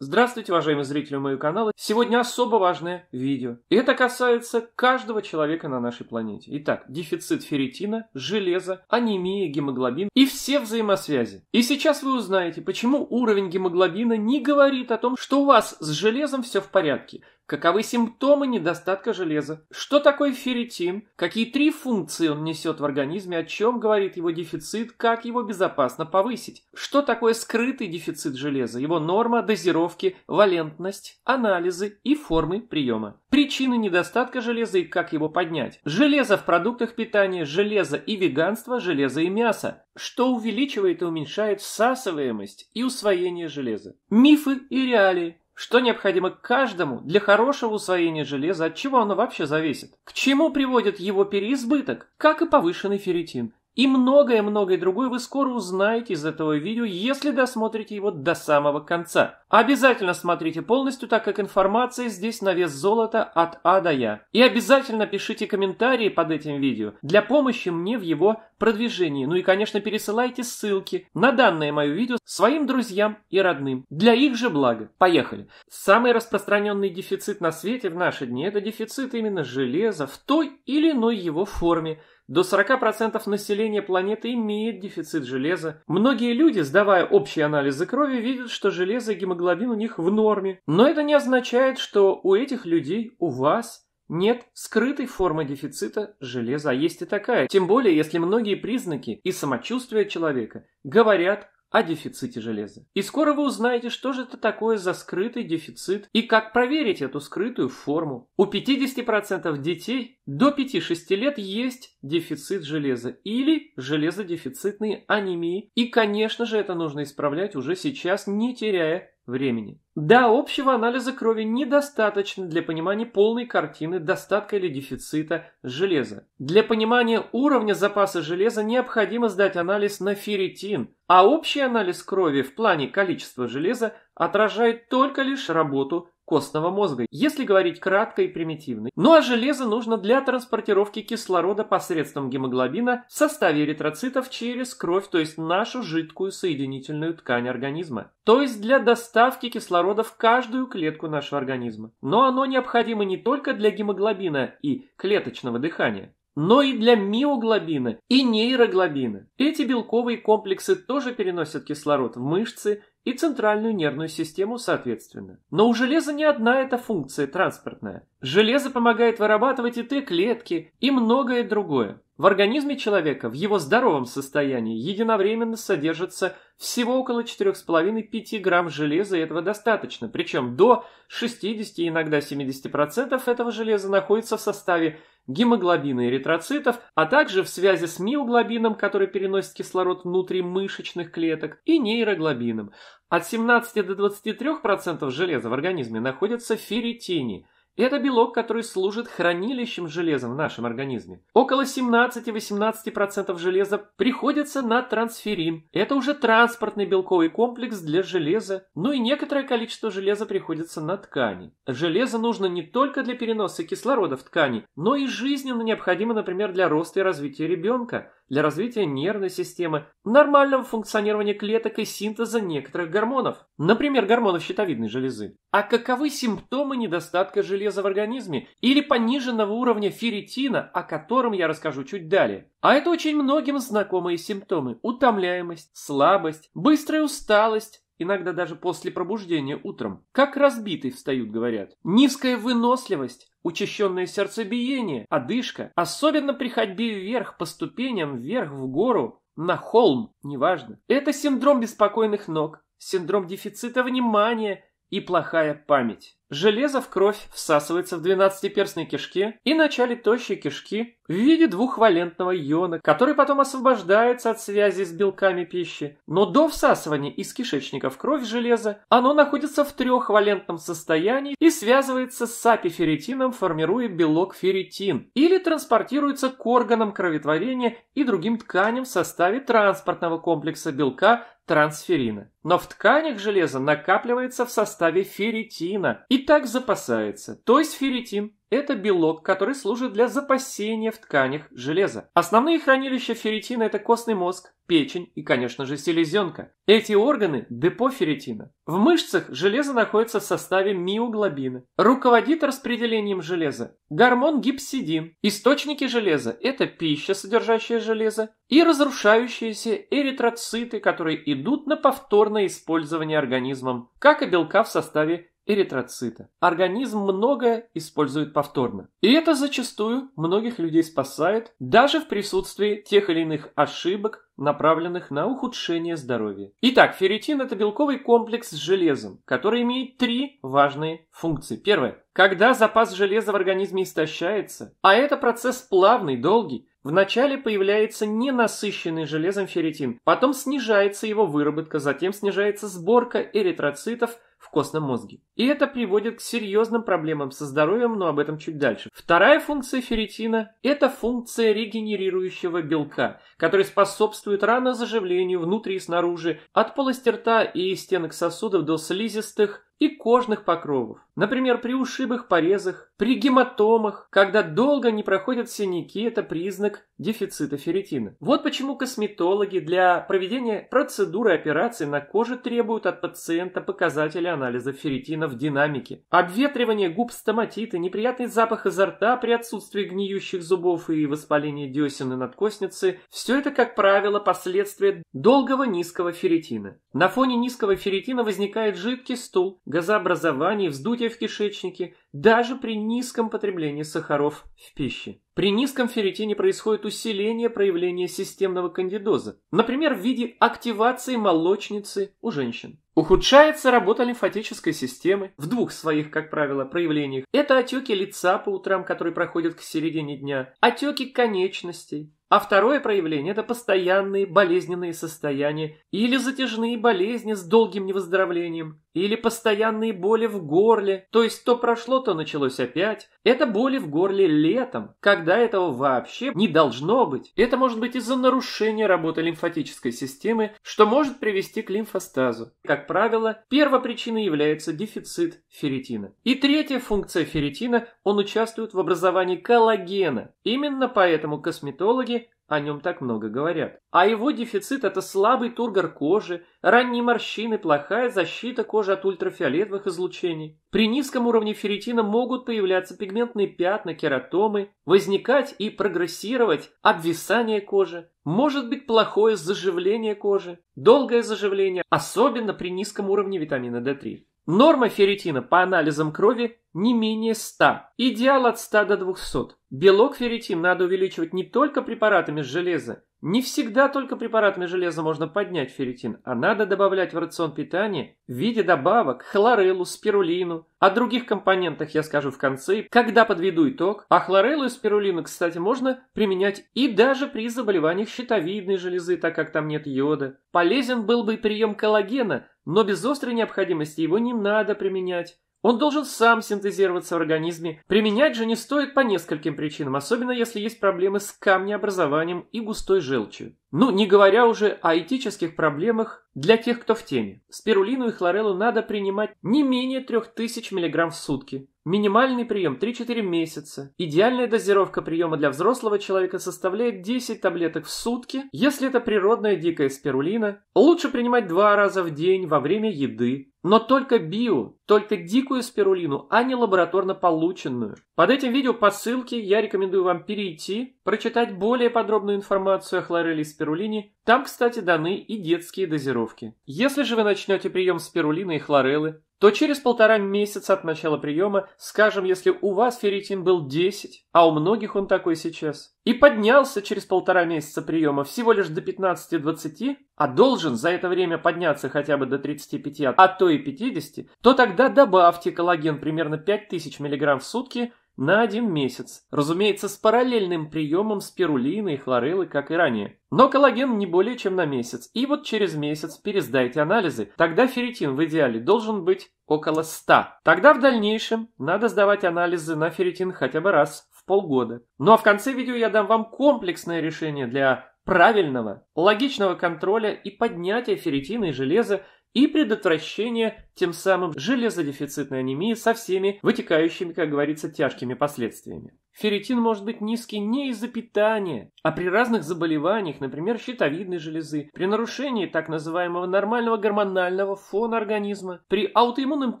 Здравствуйте, уважаемые зрители моего канала. Сегодня особо важное видео. И это касается каждого человека на нашей планете. Итак, дефицит ферритина, железа, анемия, гемоглобин и все взаимосвязи. И сейчас вы узнаете, почему уровень гемоглобина не говорит о том, что у вас с железом все в порядке. Каковы симптомы недостатка железа? Что такое ферритин? Какие три функции он несет в организме? О чем говорит его дефицит? Как его безопасно повысить? Что такое скрытый дефицит железа? Его норма, дозировки, валентность, анализы и формы приема. Причины недостатка железа и как его поднять. Железо в продуктах питания, железо и веганство, железо и мясо. Что увеличивает и уменьшает всасываемость и усвоение железа. Мифы и реалии. Что необходимо каждому для хорошего усвоения железа, от чего оно вообще зависит? К чему приводит его переизбыток, как и повышенный ферритин? И многое-многое другое вы скоро узнаете из этого видео, если досмотрите его до самого конца. Обязательно смотрите полностью, так как информация здесь на вес золота от А до Я. И обязательно пишите комментарии под этим видео для помощи мне в его продвижении. Ну и, конечно, пересылайте ссылки на данное мое видео своим друзьям и родным. Для их же блага. Поехали. Самый распространенный дефицит на свете в наши дни – это дефицит именно железа в той или иной его форме – до 40% населения планеты имеет дефицит железа. Многие люди, сдавая общий анализы крови, видят, что железо и гемоглобин у них в норме. Но это не означает, что у этих людей, у вас, нет скрытой формы дефицита железа, а есть и такая. Тем более, если многие признаки и самочувствие человека говорят о дефиците железа. И скоро вы узнаете, что же это такое за скрытый дефицит и как проверить эту скрытую форму. У 50% детей до 5-6 лет есть дефицит железа или железодефицитные анемии. И, конечно же, это нужно исправлять уже сейчас, не теряя времени. Да, общего анализа крови недостаточно для понимания полной картины достатка или дефицита железа. Для понимания уровня запаса железа необходимо сдать анализ на ферритин, а общий анализ крови в плане количества железа отражает только лишь работу костного мозга, если говорить кратко и примитивно. Ну а железо нужно для транспортировки кислорода посредством гемоглобина в составе эритроцитов через кровь, то есть нашу жидкую соединительную ткань организма. То есть для доставки кислорода в каждую клетку нашего организма. Но оно необходимо не только для гемоглобина и клеточного дыхания но и для миоглобина и нейроглобина. Эти белковые комплексы тоже переносят кислород в мышцы и центральную нервную систему соответственно. Но у железа не одна эта функция транспортная. Железо помогает вырабатывать и те клетки и многое другое. В организме человека в его здоровом состоянии единовременно содержится всего около 4,5-5 грамм железа, и этого достаточно. Причем до 60, иногда 70% этого железа находится в составе гемоглобина эритроцитов, а также в связи с миоглобином, который переносит кислород внутри мышечных клеток, и нейроглобином. От 17 до 23% железа в организме находится в ферритине – это белок, который служит хранилищем железа в нашем организме. Около 17-18% железа приходится на трансферин. Это уже транспортный белковый комплекс для железа. Ну и некоторое количество железа приходится на ткани. Железо нужно не только для переноса кислорода в ткани, но и жизненно необходимо, например, для роста и развития ребенка – для развития нервной системы, нормального функционирования клеток и синтеза некоторых гормонов, например, гормонов щитовидной железы. А каковы симптомы недостатка железа в организме или пониженного уровня ферритина, о котором я расскажу чуть далее. А это очень многим знакомые симптомы – утомляемость, слабость, быстрая усталость, иногда даже после пробуждения утром. Как разбитый встают, говорят. Низкая выносливость, учащенное сердцебиение, одышка, особенно при ходьбе вверх по ступеням, вверх в гору, на холм, неважно. Это синдром беспокойных ног, синдром дефицита внимания, и плохая память. Железо в кровь всасывается в двенадцатиперстной кишке и в начале тощей кишки в виде двухвалентного иона, который потом освобождается от связи с белками пищи. Но до всасывания из кишечника в кровь железа оно находится в трехвалентном состоянии и связывается с сапиферритином, формируя белок ферритин, или транспортируется к органам кроветворения и другим тканям в составе транспортного комплекса белка трансферина. Но в тканях железо накапливается в составе ферритина и так запасается, то есть ферритин это белок, который служит для запасения в тканях железа. Основные хранилища ферритина – это костный мозг, печень и, конечно же, селезенка. Эти органы – депо ферритина. В мышцах железо находится в составе миоглобина. Руководит распределением железа гормон гипсидин. Источники железа – это пища, содержащая железо, и разрушающиеся эритроциты, которые идут на повторное использование организмом, как и белка в составе эритроцита. Организм многое использует повторно. И это зачастую многих людей спасает даже в присутствии тех или иных ошибок, направленных на ухудшение здоровья. Итак, ферритин – это белковый комплекс с железом, который имеет три важные функции. Первое. Когда запас железа в организме истощается, а это процесс плавный, долгий, Вначале появляется ненасыщенный железом ферритин, потом снижается его выработка, затем снижается сборка эритроцитов, в костном мозге. И это приводит к серьезным проблемам со здоровьем, но об этом чуть дальше. Вторая функция ферритина – это функция регенерирующего белка, который способствует ранозаживлению внутри и снаружи, от полости рта и стенок сосудов до слизистых, и кожных покровов. Например, при ушибах, порезах, при гематомах, когда долго не проходят синяки, это признак дефицита ферритина. Вот почему косметологи для проведения процедуры операции на коже требуют от пациента показатели анализа ферритина в динамике. Обветривание губ стоматита, неприятный запах изо рта при отсутствии гниющих зубов и воспаление десен и надкосницы – все это, как правило, последствия долгого низкого ферритина. На фоне низкого ферритина возникает жидкий стул, газообразований, вздутия в кишечнике, даже при низком потреблении сахаров в пище. При низком ферритине происходит усиление проявления системного кандидоза, например, в виде активации молочницы у женщин. Ухудшается работа лимфатической системы в двух своих, как правило, проявлениях. Это отеки лица по утрам, которые проходят к середине дня, отеки конечностей, а второе проявление – это постоянные болезненные состояния или затяжные болезни с долгим невыздоровлением, или постоянные боли в горле, то есть то прошло, то началось опять. Это боли в горле летом, когда этого вообще не должно быть. Это может быть из-за нарушения работы лимфатической системы, что может привести к лимфостазу. Как правило, первопричиной является дефицит ферритина. И третья функция ферритина, он участвует в образовании коллагена. Именно поэтому косметологи о нем так много говорят. А его дефицит – это слабый тургор кожи, ранние морщины, плохая защита кожи от ультрафиолетовых излучений. При низком уровне ферритина могут появляться пигментные пятна, кератомы, возникать и прогрессировать обвисание кожи. Может быть плохое заживление кожи, долгое заживление, особенно при низком уровне витамина D3. Норма ферритина по анализам крови не менее 100, идеал от 100 до 200. Белок ферритин надо увеличивать не только препаратами железа, не всегда только препаратами железа можно поднять ферритин, а надо добавлять в рацион питания в виде добавок хлореллу, спирулину. О других компонентах я скажу в конце, когда подведу итог. А хлореллу и спирулину, кстати, можно применять и даже при заболеваниях щитовидной железы, так как там нет йода. Полезен был бы и прием коллагена, но без острой необходимости его не надо применять. Он должен сам синтезироваться в организме. Применять же не стоит по нескольким причинам, особенно если есть проблемы с камнеобразованием и густой желчью. Ну, не говоря уже о этических проблемах для тех, кто в теме. Спирулину и хлореллу надо принимать не менее 3000 мг в сутки. Минимальный прием 3-4 месяца. Идеальная дозировка приема для взрослого человека составляет 10 таблеток в сутки, если это природная дикая спирулина. Лучше принимать 2 раза в день во время еды. Но только био, только дикую спирулину, а не лабораторно полученную. Под этим видео по ссылке я рекомендую вам перейти, прочитать более подробную информацию о хлорели спирулине. Там, кстати, даны и детские дозировки. Если же вы начнете прием спирулины и хлореллы, то через полтора месяца от начала приема, скажем, если у вас ферритин был 10, а у многих он такой сейчас, и поднялся через полтора месяца приема всего лишь до 15-20, а должен за это время подняться хотя бы до 35, а то и 50, то тогда добавьте коллаген примерно 5000 мг в сутки – на один месяц, разумеется, с параллельным приемом спирулины и хлорелы, как и ранее. Но коллаген не более чем на месяц, и вот через месяц пересдайте анализы, тогда ферритин в идеале должен быть около 100. Тогда в дальнейшем надо сдавать анализы на ферритин хотя бы раз в полгода. Ну а в конце видео я дам вам комплексное решение для правильного, логичного контроля и поднятия ферритина и железа и предотвращение тем самым железодефицитной анемии со всеми вытекающими, как говорится, тяжкими последствиями. Ферритин может быть низкий не из-за питания, а при разных заболеваниях, например, щитовидной железы, при нарушении так называемого нормального гормонального фона организма, при аутоиммунном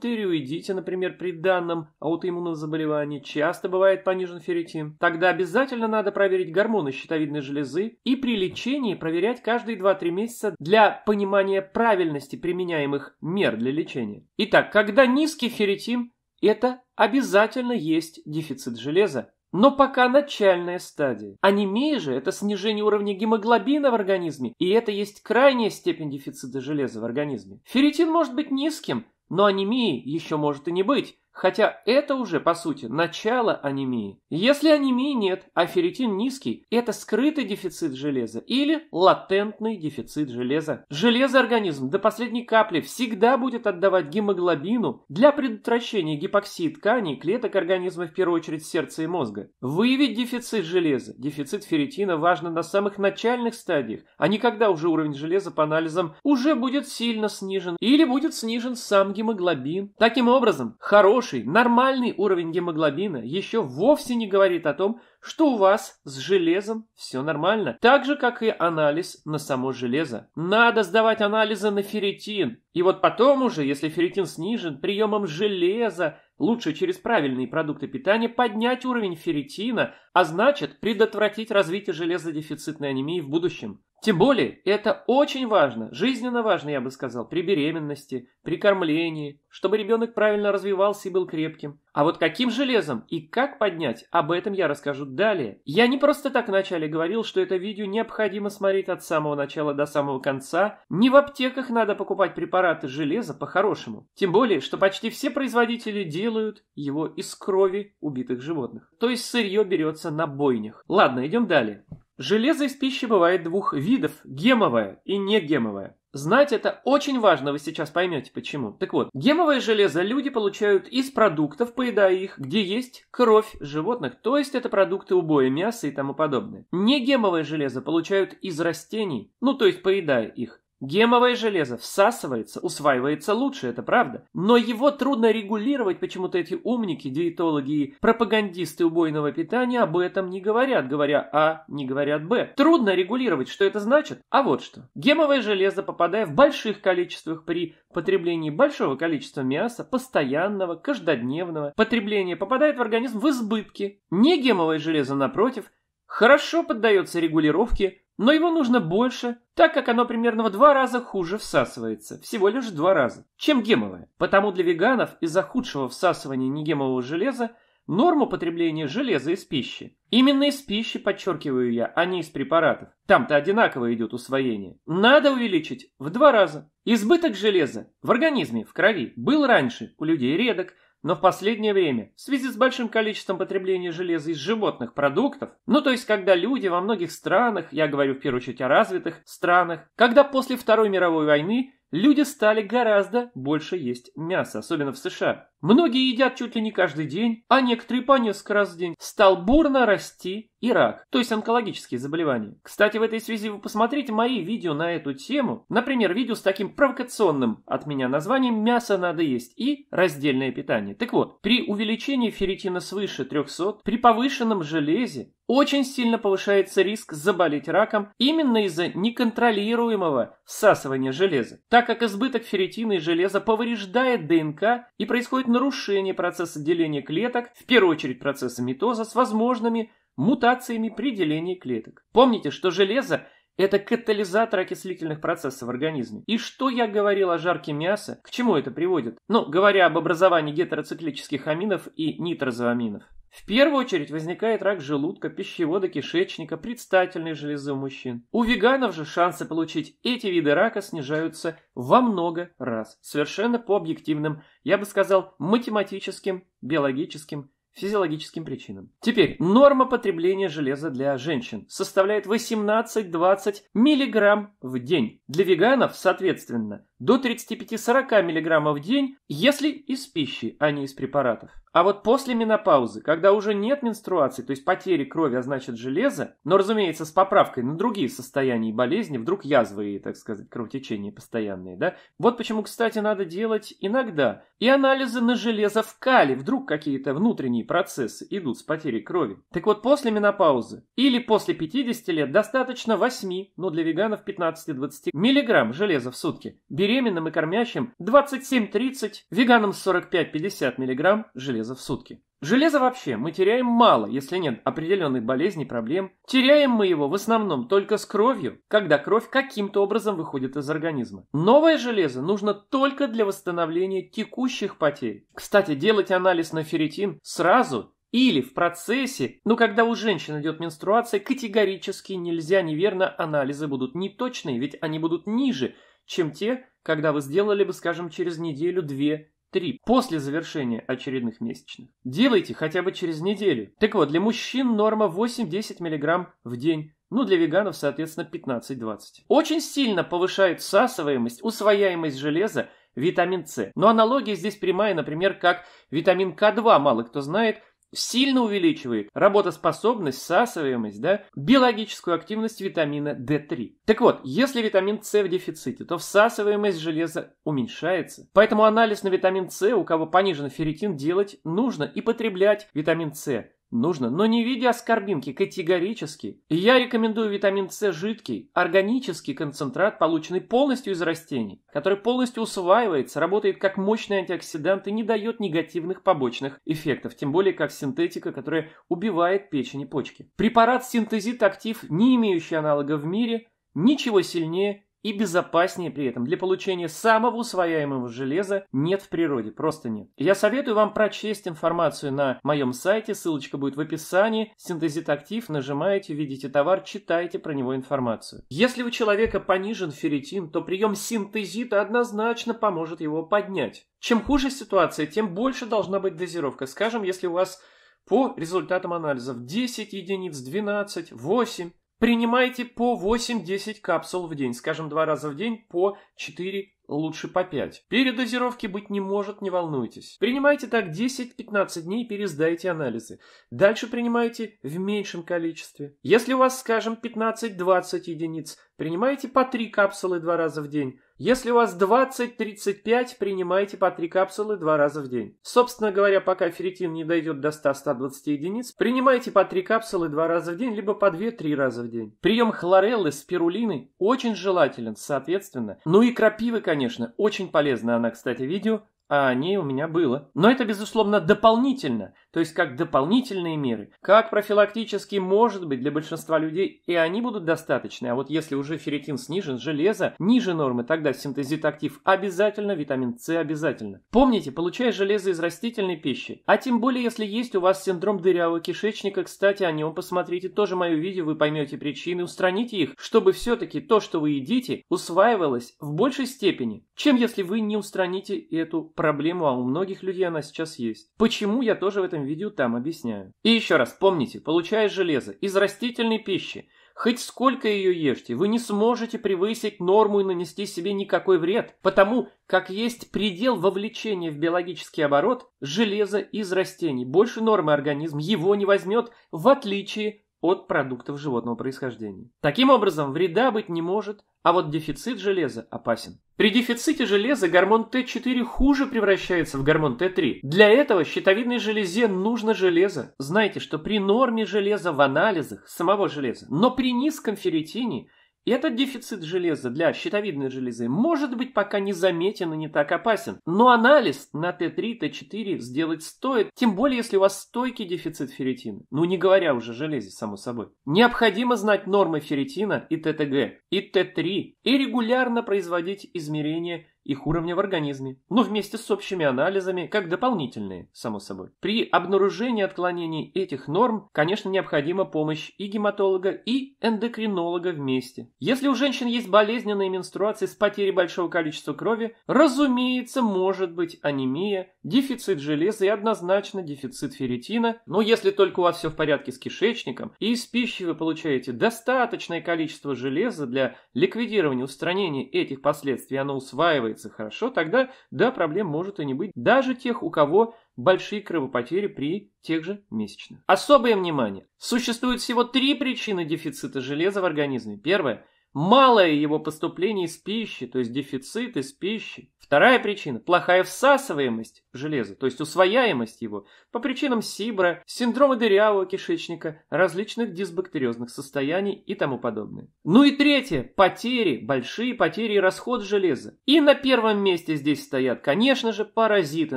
тиреоидите, например, при данном аутоиммунном заболевании, часто бывает понижен ферритин. Тогда обязательно надо проверить гормоны щитовидной железы и при лечении проверять каждые 2-3 месяца для понимания правильности применяемых мер для лечения. Итак, когда низкий ферритин, это обязательно есть дефицит железа, но пока начальная стадия. Анемия же – это снижение уровня гемоглобина в организме, и это есть крайняя степень дефицита железа в организме. Ферритин может быть низким, но анемии еще может и не быть. Хотя это уже, по сути, начало анемии. Если анемии нет, а ферритин низкий, это скрытый дефицит железа или латентный дефицит железа. Железо организм до последней капли всегда будет отдавать гемоглобину для предотвращения гипоксии тканей, клеток организма, в первую очередь сердца и мозга. Выявить дефицит железа, дефицит ферритина важно на самых начальных стадиях, а не когда уже уровень железа по анализам уже будет сильно снижен или будет снижен сам гемоглобин. Таким образом, хороший хороший, нормальный уровень гемоглобина еще вовсе не говорит о том, что у вас с железом все нормально. Так же, как и анализ на само железо. Надо сдавать анализы на ферритин. И вот потом уже, если ферритин снижен, приемом железа лучше через правильные продукты питания поднять уровень ферритина, а значит предотвратить развитие железодефицитной анемии в будущем. Тем более, это очень важно, жизненно важно, я бы сказал, при беременности, при кормлении, чтобы ребенок правильно развивался и был крепким. А вот каким железом и как поднять, об этом я расскажу далее. Я не просто так вначале говорил, что это видео необходимо смотреть от самого начала до самого конца. Не в аптеках надо покупать препараты железа по-хорошему. Тем более, что почти все производители делают его из крови убитых животных. То есть сырье берется на бойнях. Ладно, идем далее. Железо из пищи бывает двух видов – гемовое и негемовое. Знать это очень важно, вы сейчас поймете почему. Так вот, гемовое железо люди получают из продуктов, поедая их, где есть кровь животных, то есть это продукты убоя, мяса и тому подобное. Негемовое железо получают из растений, ну то есть поедая их. Гемовое железо всасывается, усваивается лучше, это правда. Но его трудно регулировать, почему-то эти умники, диетологи и пропагандисты убойного питания об этом не говорят, говоря А, не говорят Б. Трудно регулировать, что это значит? А вот что. Гемовое железо, попадая в больших количествах при потреблении большого количества мяса, постоянного, каждодневного потребления, попадает в организм в избытке. Негемовое железо, напротив, хорошо поддается регулировке, но его нужно больше, так как оно примерно в два раза хуже всасывается, всего лишь в два раза, чем гемовое. Потому для веганов из-за худшего всасывания негемового железа норму потребления железа из пищи. Именно из пищи, подчеркиваю я, а не из препаратов. Там-то одинаково идет усвоение. Надо увеличить в два раза. Избыток железа в организме, в крови, был раньше у людей редок, но в последнее время, в связи с большим количеством потребления железа из животных продуктов, ну то есть когда люди во многих странах, я говорю в первую очередь о развитых странах, когда после Второй мировой войны люди стали гораздо больше есть мясо, особенно в США, Многие едят чуть ли не каждый день, а некоторые по несколько раз в день. Стал бурно расти и рак, то есть онкологические заболевания. Кстати, в этой связи вы посмотрите мои видео на эту тему. Например, видео с таким провокационным от меня названием «Мясо надо есть» и «Раздельное питание». Так вот, при увеличении ферритина свыше 300, при повышенном железе, очень сильно повышается риск заболеть раком именно из-за неконтролируемого всасывания железа, так как избыток ферритина и железа повреждает ДНК и происходит нарушение процесса деления клеток, в первую очередь процесса митоза, с возможными мутациями при делении клеток. Помните, что железо – это катализатор окислительных процессов в организме. И что я говорил о жарке мяса, к чему это приводит? Ну, говоря об образовании гетероциклических аминов и нитрозоаминов. В первую очередь возникает рак желудка, пищевода, кишечника, предстательной железы у мужчин. У веганов же шансы получить эти виды рака снижаются во много раз. Совершенно по объективным, я бы сказал, математическим, биологическим физиологическим причинам. Теперь, норма потребления железа для женщин составляет 18-20 мг в день. Для веганов, соответственно, до 35-40 мг в день, если из пищи, а не из препаратов. А вот после менопаузы, когда уже нет менструации, то есть потери крови, а значит железа, но, разумеется, с поправкой на другие состояния и болезни, вдруг язвы и, так сказать, кровотечения постоянные, да? Вот почему, кстати, надо делать иногда. И анализы на железо в кале, вдруг какие-то внутренние процессы идут с потерей крови. Так вот, после менопаузы или после 50 лет достаточно 8, ну для веганов 15-20 миллиграмм железа в сутки. Бери беременным и кормящим 27-30, веганам 45-50 мг железа в сутки. Железа вообще мы теряем мало, если нет определенных болезней, проблем. Теряем мы его в основном только с кровью, когда кровь каким-то образом выходит из организма. Новое железо нужно только для восстановления текущих потерь. Кстати, делать анализ на ферритин сразу или в процессе, но ну, когда у женщин идет менструация, категорически нельзя неверно, анализы будут неточные, ведь они будут ниже, чем те, когда вы сделали бы, скажем, через неделю, две, три, после завершения очередных месячных. Делайте хотя бы через неделю. Так вот, для мужчин норма 8-10 мг в день, ну для веганов, соответственно, 15-20. Очень сильно повышает всасываемость, усвояемость железа, витамин С. Но аналогия здесь прямая, например, как витамин К2, мало кто знает – сильно увеличивает работоспособность, всасываемость, да, биологическую активность витамина D3. Так вот, если витамин С в дефиците, то всасываемость железа уменьшается. Поэтому анализ на витамин С, у кого понижен ферритин, делать нужно и потреблять витамин С нужно, но не в виде оскорбинки, категорически. Я рекомендую витамин С жидкий, органический концентрат, полученный полностью из растений, который полностью усваивается, работает как мощный антиоксидант и не дает негативных побочных эффектов, тем более как синтетика, которая убивает печень и почки. Препарат синтезит актив, не имеющий аналога в мире, ничего сильнее и безопаснее при этом. Для получения самого усвояемого железа нет в природе, просто нет. Я советую вам прочесть информацию на моем сайте, ссылочка будет в описании. Синтезит актив, нажимаете, видите товар, читайте про него информацию. Если у человека понижен ферритин, то прием синтезита однозначно поможет его поднять. Чем хуже ситуация, тем больше должна быть дозировка. Скажем, если у вас по результатам анализов 10 единиц, 12, 8, Принимайте по 8-10 капсул в день, скажем, два раза в день по 4 лучше по 5. Передозировки быть не может, не волнуйтесь. Принимайте так 10-15 дней, и пересдайте анализы. Дальше принимайте в меньшем количестве. Если у вас, скажем, 15-20 единиц, принимайте по 3 капсулы два раза в день. Если у вас 20-35, принимайте по 3 капсулы 2 раза в день. Собственно говоря, пока ферритин не дойдет до 100-120 единиц, принимайте по 3 капсулы 2 раза в день, либо по 2-3 раза в день. Прием хлореллы спирулины очень желателен, соответственно. Ну и крапивы, конечно, очень полезно она, кстати, видео а о ней у меня было. Но это, безусловно, дополнительно, то есть как дополнительные меры. Как профилактически, может быть, для большинства людей и они будут достаточны, а вот если уже ферритин снижен, железо ниже нормы, тогда синтезит актив обязательно, витамин С обязательно. Помните, получая железо из растительной пищи, а тем более, если есть у вас синдром дырявого кишечника, кстати, о нем посмотрите тоже мое видео, вы поймете причины, устраните их, чтобы все-таки то, что вы едите, усваивалось в большей степени, чем если вы не устраните эту проблему, а у многих людей она сейчас есть. Почему я тоже в этом видео там объясняю. И еще раз, помните, получая железо из растительной пищи, Хоть сколько ее ешьте, вы не сможете превысить норму и нанести себе никакой вред, потому как есть предел вовлечения в биологический оборот железа из растений. Больше нормы организм его не возьмет, в отличие от продуктов животного происхождения. Таким образом, вреда быть не может, а вот дефицит железа опасен. При дефиците железа гормон Т4 хуже превращается в гормон Т3. Для этого щитовидной железе нужно железо. Знайте, что при норме железа в анализах самого железа, но при низком ферритине этот дефицит железа для щитовидной железы может быть пока не заметен и не так опасен, но анализ на Т3, Т4 сделать стоит, тем более если у вас стойкий дефицит ферритина, ну не говоря уже о железе, само собой. Необходимо знать нормы ферритина и ТТГ, и Т3, и регулярно производить измерения их уровня в организме, но вместе с общими анализами, как дополнительные, само собой. При обнаружении отклонений этих норм, конечно, необходима помощь и гематолога, и эндокринолога вместе. Если у женщин есть болезненные менструации с потерей большого количества крови, разумеется, может быть анемия, дефицит железа и однозначно дефицит ферритина, но если только у вас все в порядке с кишечником и из пищи вы получаете достаточное количество железа для ликвидирования устранения этих последствий, оно усваивается справится хорошо, тогда, да, проблем может и не быть даже тех, у кого большие кровопотери при тех же месячных. Особое внимание. Существует всего три причины дефицита железа в организме. Первое – малое его поступление из пищи, то есть дефицит из пищи. Вторая причина – плохая всасываемость железа, то есть усвояемость его, по причинам Сибра, синдрома дырявого кишечника, различных дисбактериозных состояний и тому подобное. Ну и третье – потери, большие потери и расход железа. И на первом месте здесь стоят, конечно же, паразиты.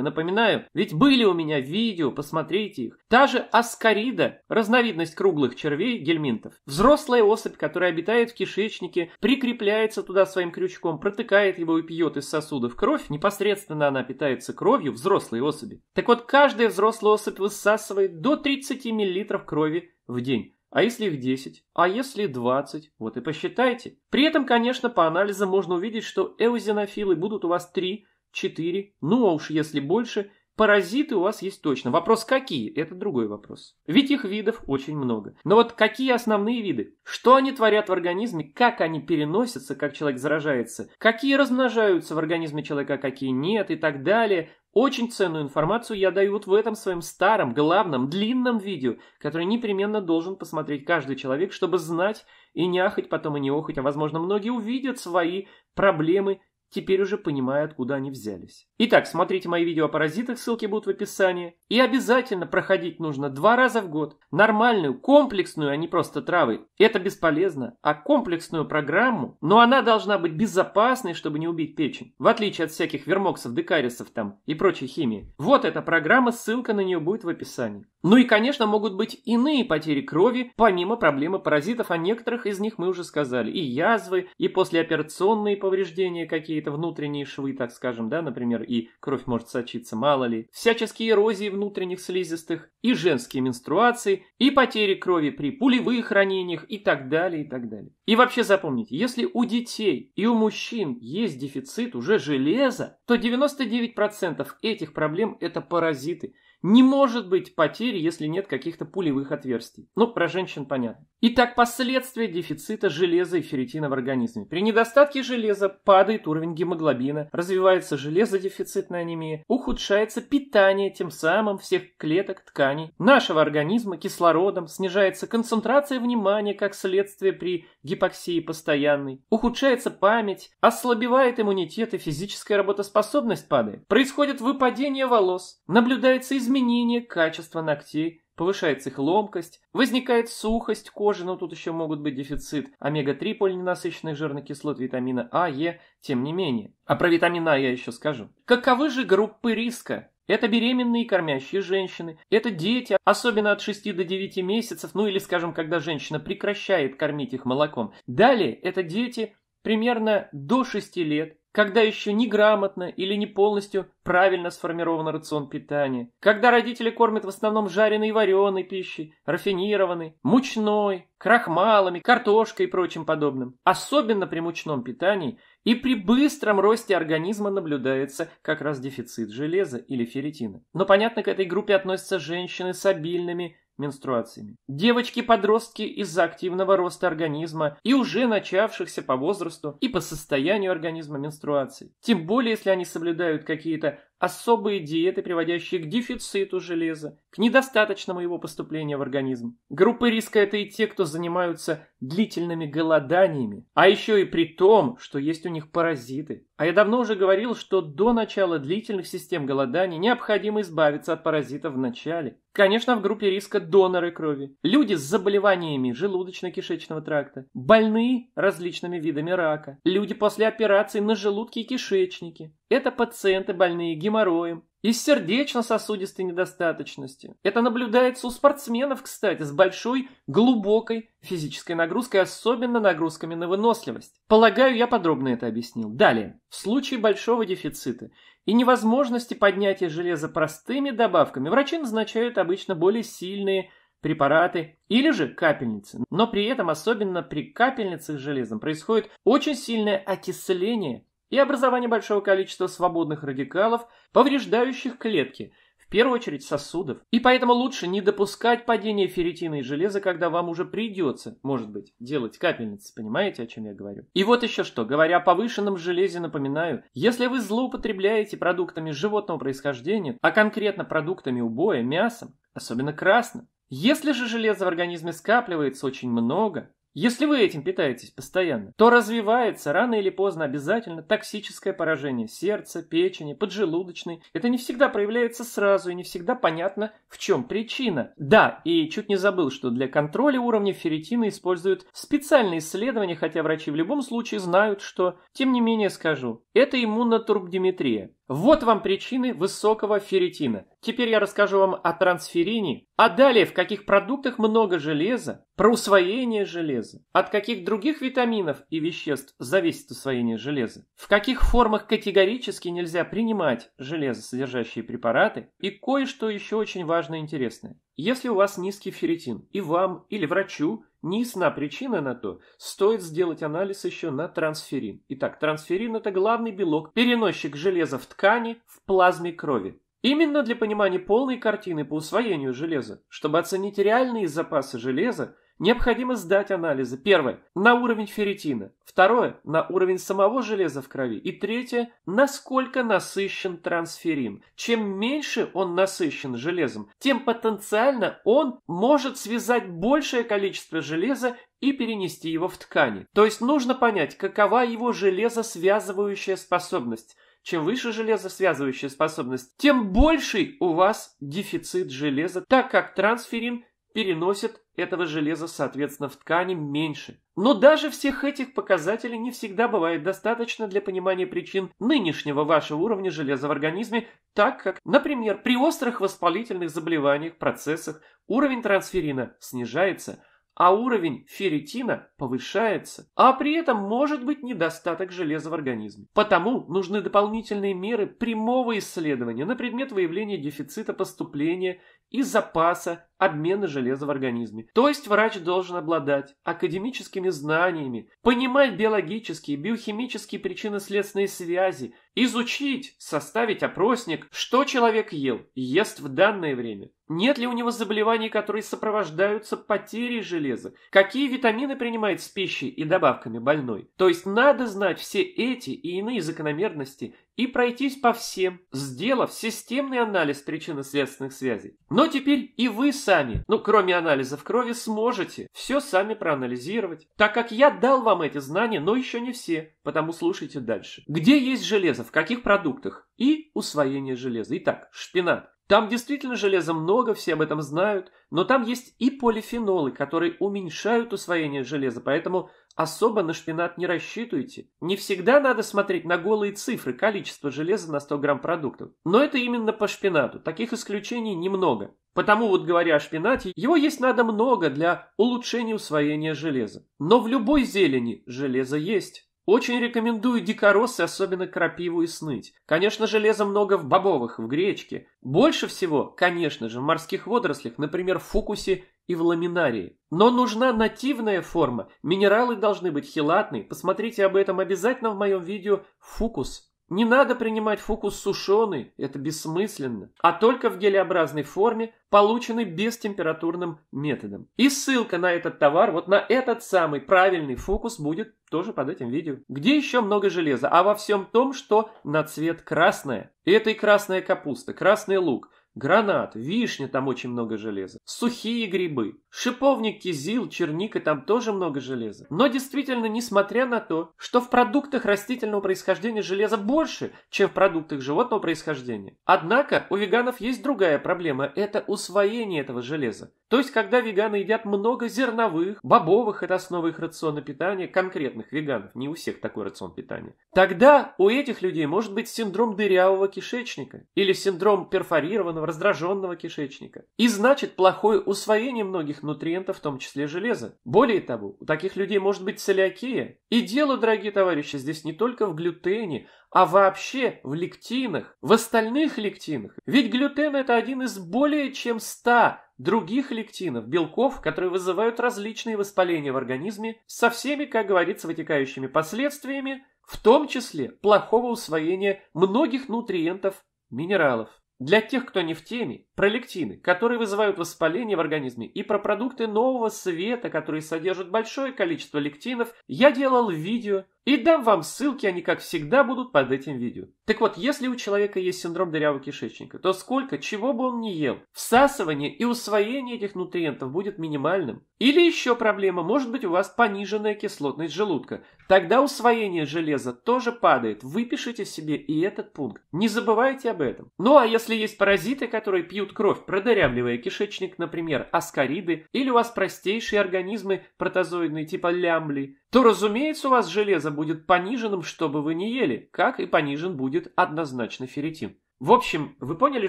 Напоминаю, ведь были у меня видео, посмотрите их. Та же аскарида – разновидность круглых червей, гельминтов. Взрослая особь, которая обитает в кишечнике, кишечнике, прикрепляется туда своим крючком, протыкает его и пьет из сосудов кровь, непосредственно она питается кровью взрослой особи. Так вот, каждая взрослая особь высасывает до 30 мл крови в день. А если их 10? А если 20? Вот и посчитайте. При этом, конечно, по анализам можно увидеть, что эозинофилы будут у вас 3, 4, ну а уж если больше – Паразиты у вас есть точно. Вопрос какие? Это другой вопрос. Ведь их видов очень много. Но вот какие основные виды? Что они творят в организме? Как они переносятся? Как человек заражается? Какие размножаются в организме человека, а какие нет и так далее? Очень ценную информацию я даю вот в этом своем старом, главном, длинном видео, которое непременно должен посмотреть каждый человек, чтобы знать и не ахать потом и не охать, а возможно многие увидят свои проблемы Теперь уже понимаю, откуда они взялись. Итак, смотрите мои видео о паразитах, ссылки будут в описании. И обязательно проходить нужно два раза в год. Нормальную, комплексную, а не просто травы. Это бесполезно. А комплексную программу, но она должна быть безопасной, чтобы не убить печень. В отличие от всяких вермоксов, декарисов там и прочей химии. Вот эта программа, ссылка на нее будет в описании. Ну и, конечно, могут быть иные потери крови, помимо проблемы паразитов, о некоторых из них мы уже сказали. И язвы, и послеоперационные повреждения какие какие-то внутренние швы, так скажем, да, например, и кровь может сочиться, мало ли, всяческие эрозии внутренних слизистых, и женские менструации, и потери крови при пулевых ранениях и так далее, и так далее. И вообще запомните, если у детей и у мужчин есть дефицит уже железа, то 99% этих проблем – это паразиты – не может быть потери, если нет каких-то пулевых отверстий. Ну, про женщин понятно. Итак, последствия дефицита железа и ферритина в организме. При недостатке железа падает уровень гемоглобина, развивается железодефицитная анемия, ухудшается питание тем самым всех клеток, тканей нашего организма кислородом, снижается концентрация внимания как следствие при гипоксии постоянной, ухудшается память, ослабевает иммунитет и физическая работоспособность падает. Происходит выпадение волос, наблюдается изменение изменение качества ногтей, повышается их ломкость, возникает сухость кожи, но тут еще могут быть дефицит омега-3 полиненасыщенных жирных кислот, витамина А, Е, тем не менее. А про витамин А я еще скажу. Каковы же группы риска? Это беременные и кормящие женщины, это дети, особенно от 6 до 9 месяцев, ну или, скажем, когда женщина прекращает кормить их молоком. Далее, это дети примерно до 6 лет, когда еще неграмотно или не полностью правильно сформирован рацион питания, когда родители кормят в основном жареной и вареной пищей, рафинированной, мучной, крахмалами, картошкой и прочим подобным. Особенно при мучном питании и при быстром росте организма наблюдается как раз дефицит железа или ферритина. Но понятно, к этой группе относятся женщины с обильными менструациями. Девочки-подростки из-за активного роста организма и уже начавшихся по возрасту и по состоянию организма менструаций. Тем более, если они соблюдают какие-то особые диеты, приводящие к дефициту железа, к недостаточному его поступлению в организм. Группы риска – это и те, кто занимаются длительными голоданиями, а еще и при том, что есть у них паразиты. А я давно уже говорил, что до начала длительных систем голодания необходимо избавиться от паразитов в начале. Конечно, в группе риска доноры крови, люди с заболеваниями желудочно-кишечного тракта, больные различными видами рака, люди после операций на желудке и кишечнике, это пациенты, больные геморроем, и сердечно-сосудистой недостаточности. Это наблюдается у спортсменов, кстати, с большой, глубокой физической нагрузкой, особенно нагрузками на выносливость. Полагаю, я подробно это объяснил. Далее. В случае большого дефицита и невозможности поднятия железа простыми добавками, врачи назначают обычно более сильные препараты или же капельницы. Но при этом, особенно при капельницах с железом, происходит очень сильное окисление и образование большого количества свободных радикалов, повреждающих клетки, в первую очередь сосудов. И поэтому лучше не допускать падения ферритина и железа, когда вам уже придется, может быть, делать капельницы, понимаете, о чем я говорю? И вот еще что, говоря о повышенном железе, напоминаю, если вы злоупотребляете продуктами животного происхождения, а конкретно продуктами убоя, мясом, особенно красным, если же железа в организме скапливается очень много, если вы этим питаетесь постоянно, то развивается рано или поздно обязательно токсическое поражение сердца, печени, поджелудочной. Это не всегда проявляется сразу и не всегда понятно, в чем причина. Да, и чуть не забыл, что для контроля уровня ферритина используют специальные исследования, хотя врачи в любом случае знают, что, тем не менее скажу, это иммунотурбдиметрия. Вот вам причины высокого ферритина. Теперь я расскажу вам о трансферине, а далее в каких продуктах много железа, про усвоение железа, от каких других витаминов и веществ зависит усвоение железа, в каких формах категорически нельзя принимать железосодержащие препараты и кое-что еще очень важное и интересное. Если у вас низкий ферритин, и вам, или врачу, не ясна причина на то, стоит сделать анализ еще на трансферин. Итак, трансферин – это главный белок, переносчик железа в ткани, в плазме крови. Именно для понимания полной картины по усвоению железа, чтобы оценить реальные запасы железа – Необходимо сдать анализы. Первое – на уровень ферритина. Второе – на уровень самого железа в крови. И третье – насколько насыщен трансферин. Чем меньше он насыщен железом, тем потенциально он может связать большее количество железа и перенести его в ткани. То есть нужно понять, какова его железосвязывающая способность. Чем выше железосвязывающая способность, тем больший у вас дефицит железа, так как трансферин переносит этого железа, соответственно, в ткани меньше. Но даже всех этих показателей не всегда бывает достаточно для понимания причин нынешнего вашего уровня железа в организме, так как, например, при острых воспалительных заболеваниях, процессах уровень трансферина снижается, а уровень ферритина повышается, а при этом может быть недостаток железа в организме. Потому нужны дополнительные меры прямого исследования на предмет выявления дефицита поступления и запаса обмена железа в организме. То есть врач должен обладать академическими знаниями, понимать биологические, биохимические причинно-следственные связи, изучить, составить опросник, что человек ел, ест в данное время, нет ли у него заболеваний, которые сопровождаются потерей железа, какие витамины принимает с пищей и добавками больной. То есть надо знать все эти и иные закономерности и пройтись по всем, сделав системный анализ причинно-следственных связей. Но теперь и вы сами, ну кроме анализа в крови, сможете все сами проанализировать, так как я дал вам эти знания, но еще не все, потому слушайте дальше. Где есть железо, в каких продуктах и усвоение железа. Итак, шпинат. Там действительно железа много, все об этом знают, но там есть и полифенолы, которые уменьшают усвоение железа, поэтому Особо на шпинат не рассчитывайте. Не всегда надо смотреть на голые цифры количество железа на 100 грамм продуктов. Но это именно по шпинату. Таких исключений немного. Потому вот говоря о шпинате, его есть надо много для улучшения усвоения железа. Но в любой зелени железо есть. Очень рекомендую дикоросы, особенно крапиву и сныть. Конечно, железа много в бобовых, в гречке. Больше всего, конечно же, в морских водорослях, например, в фукусе и в ламинарии. Но нужна нативная форма. Минералы должны быть хелатные. Посмотрите об этом обязательно в моем видео «Фукус». Не надо принимать фукус сушеный, это бессмысленно, а только в гелеобразной форме, полученной бестемпературным методом. И ссылка на этот товар, вот на этот самый правильный фукус будет тоже под этим видео. Где еще много железа? А во всем том, что на цвет красное. Это и красная капуста, красный лук, Гранат, вишня, там очень много железа. Сухие грибы. Шиповник, кизил, черника, там тоже много железа. Но действительно, несмотря на то, что в продуктах растительного происхождения железа больше, чем в продуктах животного происхождения. Однако у веганов есть другая проблема – это усвоение этого железа. То есть, когда веганы едят много зерновых, бобовых – это основа их рациона питания, конкретных веганов, не у всех такой рацион питания. Тогда у этих людей может быть синдром дырявого кишечника или синдром перфорированного раздраженного кишечника. И значит плохое усвоение многих нутриентов, в том числе железа. Более того, у таких людей может быть целиакия. И дело, дорогие товарищи, здесь не только в глютене, а вообще в лектинах, в остальных лектинах. Ведь глютен это один из более чем ста других лектинов, белков, которые вызывают различные воспаления в организме со всеми, как говорится, вытекающими последствиями, в том числе плохого усвоения многих нутриентов, минералов. Для тех, кто не в теме, про лектины, которые вызывают воспаление в организме, и про продукты нового света, которые содержат большое количество лектинов, я делал видео и дам вам ссылки, они как всегда будут под этим видео. Так вот, если у человека есть синдром дырявого кишечника, то сколько чего бы он ни ел, всасывание и усвоение этих нутриентов будет минимальным. Или еще проблема, может быть у вас пониженная кислотность желудка. Тогда усвоение железа тоже падает. Выпишите себе и этот пункт. Не забывайте об этом. Ну а если есть паразиты, которые пьют пьют кровь, продырявливая кишечник, например, аскариды, или у вас простейшие организмы протозоидные типа лямбли, то, разумеется, у вас железо будет пониженным, чтобы вы не ели, как и понижен будет однозначно ферритин. В общем, вы поняли,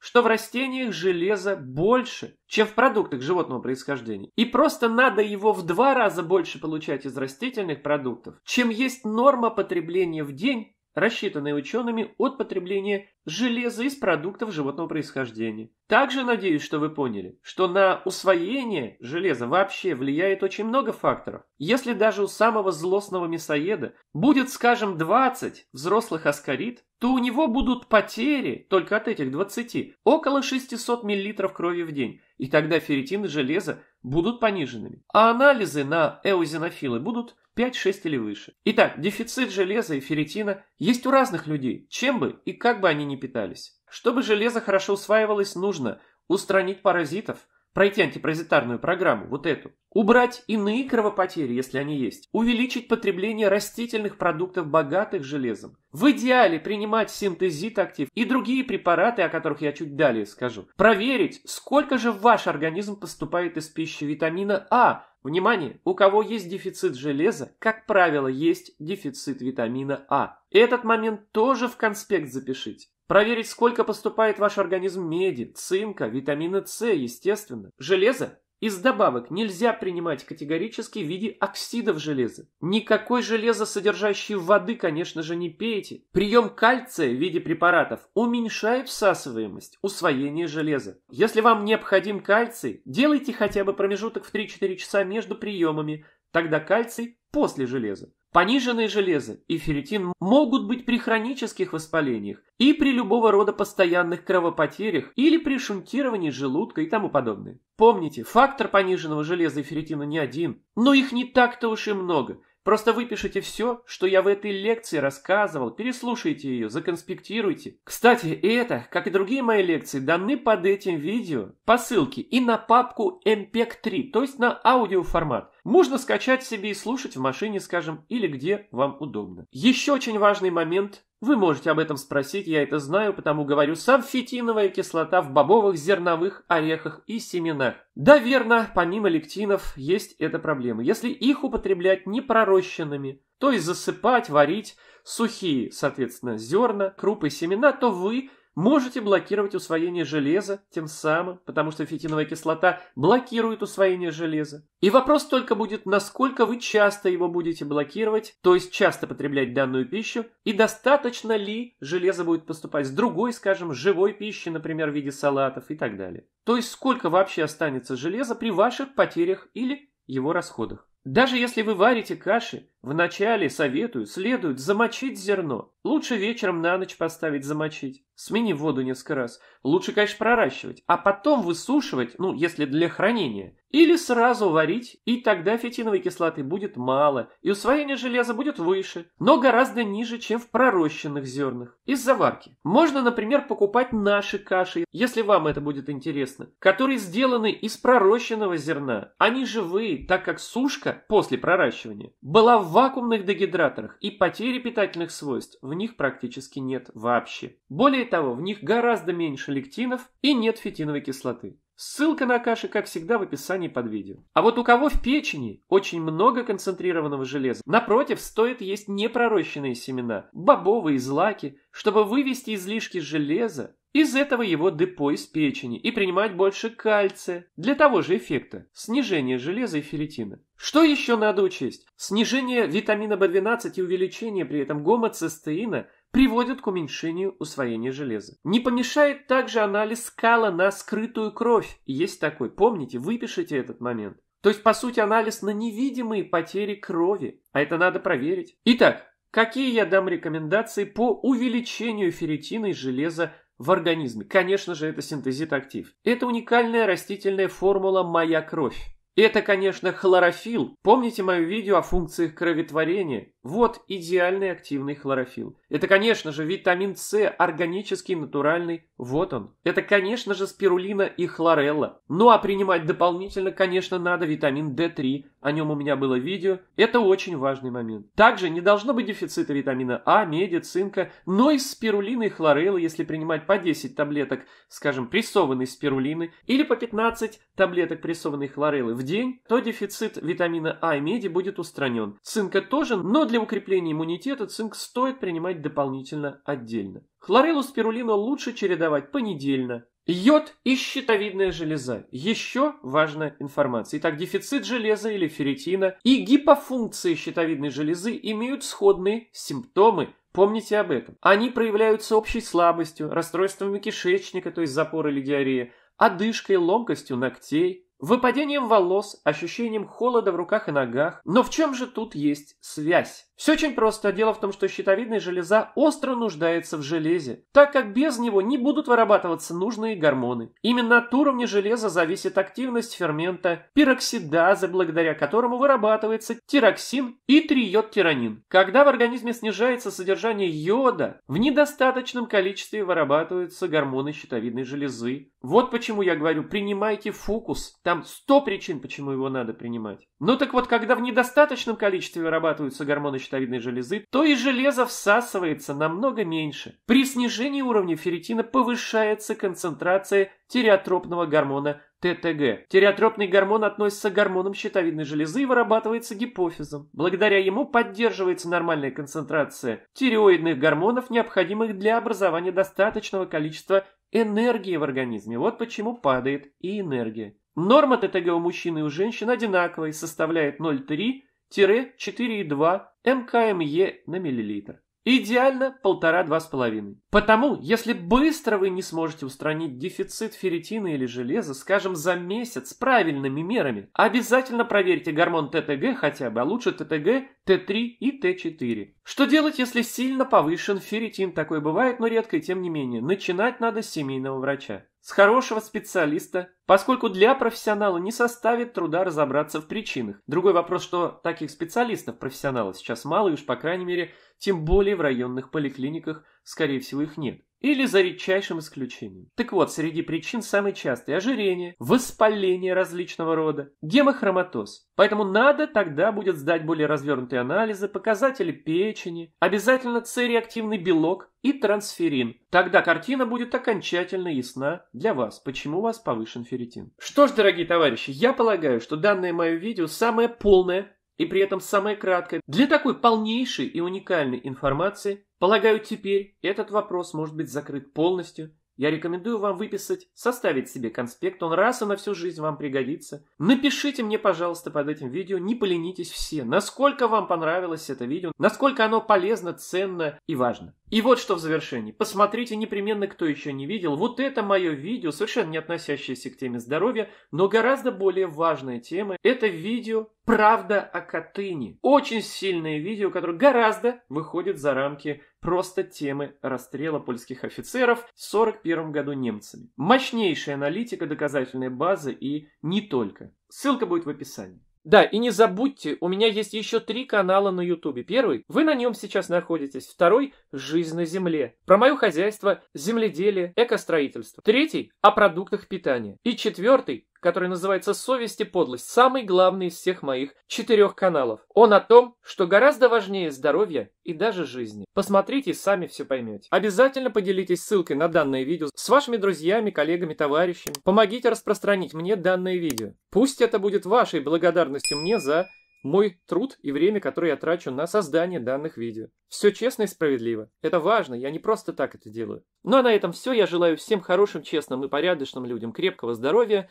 что в растениях железа больше, чем в продуктах животного происхождения. И просто надо его в два раза больше получать из растительных продуктов, чем есть норма потребления в день рассчитанные учеными от потребления железа из продуктов животного происхождения. Также надеюсь, что вы поняли, что на усвоение железа вообще влияет очень много факторов. Если даже у самого злостного мясоеда будет, скажем, 20 взрослых аскарид, то у него будут потери только от этих 20, около 600 мл крови в день, и тогда ферритин и железо будут пониженными. А анализы на эозинофилы будут 5-6 или выше. Итак, дефицит железа и ферритина есть у разных людей, чем бы и как бы они ни питались. Чтобы железо хорошо усваивалось, нужно устранить паразитов, пройти антипаразитарную программу, вот эту, убрать иные кровопотери, если они есть, увеличить потребление растительных продуктов, богатых железом, в идеале принимать синтезит актив и другие препараты, о которых я чуть далее скажу, проверить, сколько же в ваш организм поступает из пищи витамина А, Внимание! У кого есть дефицит железа, как правило, есть дефицит витамина А. Этот момент тоже в конспект запишите. Проверить, сколько поступает в ваш организм меди, цинка, витамина С, естественно, железа. Из добавок нельзя принимать категорически в виде оксидов железа. Никакой железо, содержащей воды, конечно же, не пейте. Прием кальция в виде препаратов уменьшает всасываемость, усвоение железа. Если вам необходим кальций, делайте хотя бы промежуток в 3-4 часа между приемами, тогда кальций после железа. Пониженные железо и ферритин могут быть при хронических воспалениях и при любого рода постоянных кровопотерях или при шунтировании желудка и тому подобное. Помните, фактор пониженного железа и ферритина не один, но их не так-то уж и много. Просто выпишите все, что я в этой лекции рассказывал, переслушайте ее, законспектируйте. Кстати, это, как и другие мои лекции, даны под этим видео по ссылке и на папку MPEG-3, то есть на аудиоформат. Можно скачать себе и слушать в машине, скажем, или где вам удобно. Еще очень важный момент. Вы можете об этом спросить, я это знаю, потому говорю. Самфитиновая кислота в бобовых, зерновых, орехах и семенах. Да, верно, помимо лектинов есть эта проблема. Если их употреблять непророщенными, то есть засыпать, варить сухие, соответственно, зерна, крупы, семена, то вы Можете блокировать усвоение железа тем самым, потому что фитиновая кислота блокирует усвоение железа. И вопрос только будет, насколько вы часто его будете блокировать, то есть часто потреблять данную пищу, и достаточно ли железа будет поступать с другой, скажем, живой пищи, например, в виде салатов и так далее. То есть сколько вообще останется железа при ваших потерях или его расходах. Даже если вы варите каши, Вначале, советую, следует замочить зерно. Лучше вечером на ночь поставить замочить. Смени воду несколько раз. Лучше, конечно, проращивать. А потом высушивать, ну, если для хранения. Или сразу варить, и тогда фитиновой кислоты будет мало, и усвоение железа будет выше, но гораздо ниже, чем в пророщенных зернах. Из заварки. Можно, например, покупать наши каши, если вам это будет интересно, которые сделаны из пророщенного зерна. Они живые, так как сушка после проращивания была в вакуумных дегидраторах и потери питательных свойств в них практически нет вообще. Более того, в них гораздо меньше лектинов и нет фитиновой кислоты. Ссылка на каши, как всегда, в описании под видео. А вот у кого в печени очень много концентрированного железа, напротив, стоит есть непророщенные семена, бобовые злаки, чтобы вывести излишки железа из этого его депо из печени и принимать больше кальция для того же эффекта – снижение железа и ферритина. Что еще надо учесть? Снижение витамина В12 и увеличение при этом гомоцистеина приводят к уменьшению усвоения железа. Не помешает также анализ скала на скрытую кровь. Есть такой, помните, выпишите этот момент. То есть, по сути, анализ на невидимые потери крови, а это надо проверить. Итак, какие я дам рекомендации по увеличению ферритина и железа в организме. Конечно же, это синтезит актив. Это уникальная растительная формула «Моя кровь». Это, конечно, хлорофилл. Помните мое видео о функциях кроветворения? Вот идеальный активный хлорофилл. Это, конечно же, витамин С, органический, натуральный. Вот он. Это, конечно же, спирулина и хлорелла. Ну а принимать дополнительно, конечно, надо витамин D3, о нем у меня было видео, это очень важный момент. Также не должно быть дефицита витамина А, меди, цинка, но и спирулины и хлорелла, если принимать по 10 таблеток, скажем, прессованной спирулины или по 15 таблеток прессованной хлореллы в день, то дефицит витамина А и меди будет устранен. Цинка тоже, но для укрепления иммунитета цинк стоит принимать дополнительно отдельно. Хлореллу спирулину лучше чередовать понедельно, Йод и щитовидная железа. Еще важная информация. Итак, дефицит железа или ферритина и гипофункции щитовидной железы имеют сходные симптомы. Помните об этом. Они проявляются общей слабостью, расстройствами кишечника, то есть запор или диарея, одышкой, ломкостью ногтей, выпадением волос, ощущением холода в руках и ногах. Но в чем же тут есть связь? Все очень просто. Дело в том, что щитовидная железа остро нуждается в железе, так как без него не будут вырабатываться нужные гормоны. Именно от уровня железа зависит активность фермента пироксидазы, благодаря которому вырабатывается тироксин и триодтиранин. Когда в организме снижается содержание йода, в недостаточном количестве вырабатываются гормоны щитовидной железы. Вот почему я говорю, принимайте фокус. Там 100 причин, почему его надо принимать. Ну так вот, когда в недостаточном количестве вырабатываются гормоны щитовидной железы, то и железо всасывается намного меньше. При снижении уровня ферритина повышается концентрация тиреотропного гормона ТТГ. Тиреотропный гормон относится к гормонам щитовидной железы и вырабатывается гипофизом. Благодаря ему поддерживается нормальная концентрация тиреоидных гормонов, необходимых для образования достаточного количества энергии в организме. Вот почему падает и энергия. Норма ТТГ у мужчин и у женщин одинаковая и составляет 0,3-4,2 МКМЕ на миллилитр. Идеально полтора-два с половиной. Потому, если быстро вы не сможете устранить дефицит ферритина или железа, скажем, за месяц правильными мерами, обязательно проверьте гормон ТТГ хотя бы, а лучше ТТГ, Т3 и Т4. Что делать, если сильно повышен ферритин? Такое бывает, но редко и тем не менее. Начинать надо с семейного врача с хорошего специалиста, поскольку для профессионала не составит труда разобраться в причинах. Другой вопрос, что таких специалистов профессионалов сейчас мало, и уж по крайней мере, тем более в районных поликлиниках, скорее всего, их нет или за редчайшим исключением. Так вот, среди причин самые частые – ожирение, воспаление различного рода, гемохроматоз. Поэтому надо тогда будет сдать более развернутые анализы, показатели печени, обязательно С-реактивный белок и трансферин. Тогда картина будет окончательно ясна для вас, почему у вас повышен ферритин. Что ж, дорогие товарищи, я полагаю, что данное мое видео самое полное и при этом самое краткое для такой полнейшей и уникальной информации Полагаю, теперь этот вопрос может быть закрыт полностью я рекомендую вам выписать, составить себе конспект, он раз и на всю жизнь вам пригодится. Напишите мне, пожалуйста, под этим видео, не поленитесь все, насколько вам понравилось это видео, насколько оно полезно, ценно и важно. И вот что в завершении. Посмотрите непременно, кто еще не видел, вот это мое видео, совершенно не относящееся к теме здоровья, но гораздо более важная тема. Это видео «Правда о Катыни». Очень сильное видео, которое гораздо выходит за рамки просто темы расстрела польских офицеров в 1941 году немцами. Мощнейшая аналитика доказательная база и не только. Ссылка будет в описании. Да, и не забудьте, у меня есть еще три канала на Ютубе. Первый, вы на нем сейчас находитесь. Второй, жизнь на земле. Про мое хозяйство, земледелие, экостроительство. Третий, о продуктах питания. И четвертый, который называется «Совесть и подлость», самый главный из всех моих четырех каналов. Он о том, что гораздо важнее здоровья и даже жизни. Посмотрите и сами все поймете. Обязательно поделитесь ссылкой на данное видео с вашими друзьями, коллегами, товарищами. Помогите распространить мне данное видео. Пусть это будет вашей благодарностью мне за мой труд и время, которое я трачу на создание данных видео. Все честно и справедливо. Это важно, я не просто так это делаю. Ну а на этом все. Я желаю всем хорошим, честным и порядочным людям крепкого здоровья,